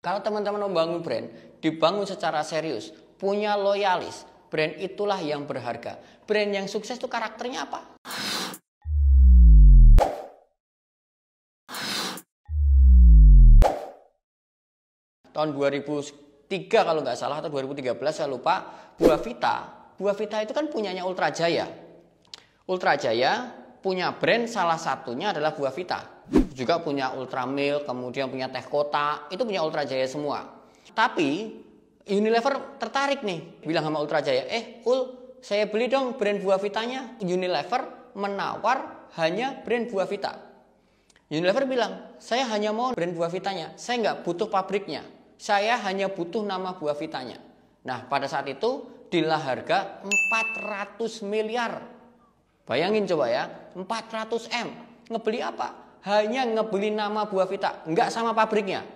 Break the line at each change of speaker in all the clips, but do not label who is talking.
Kalau teman-teman membangun brand, dibangun secara serius, punya loyalis, brand itulah yang berharga.
Brand yang sukses itu karakternya apa? Tahun 2003 kalau nggak salah atau 2013 saya lupa, Buah Vita. Buah Vita itu kan punyanya Ultra Jaya. Ultra Jaya punya brand salah satunya adalah Buah Vita. Juga punya Ultramil, kemudian punya Teh Kota, itu punya Ultra Jaya semua. Tapi Unilever tertarik nih, bilang sama Ultra Jaya, eh Ul, saya beli dong brand Buah Vitanya. Unilever menawar hanya brand Buah Vita. Unilever bilang, saya hanya mau brand Buah Vitanya, saya nggak butuh pabriknya. Saya hanya butuh nama Buah Vitanya. Nah, pada saat itu, dilah harga 400 miliar Bayangin coba ya, 400 M. Ngebeli apa? Hanya ngebeli nama buah Vita, nggak sama pabriknya,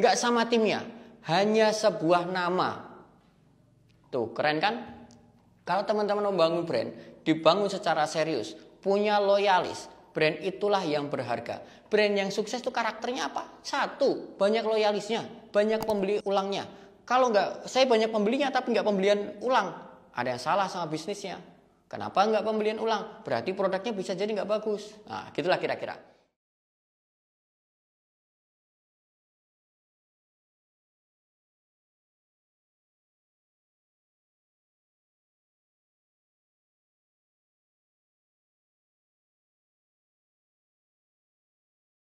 nggak sama timnya, hanya sebuah nama. Tuh, keren kan? Kalau teman-teman membangun brand, dibangun secara serius, punya loyalis, brand itulah yang berharga. Brand yang sukses itu karakternya apa? Satu, banyak loyalisnya, banyak pembeli ulangnya. Kalau nggak, saya banyak pembelinya tapi nggak pembelian ulang. Ada yang salah sama bisnisnya.
Kenapa nggak pembelian ulang? Berarti produknya bisa jadi nggak bagus. Nah, gitulah kira-kira.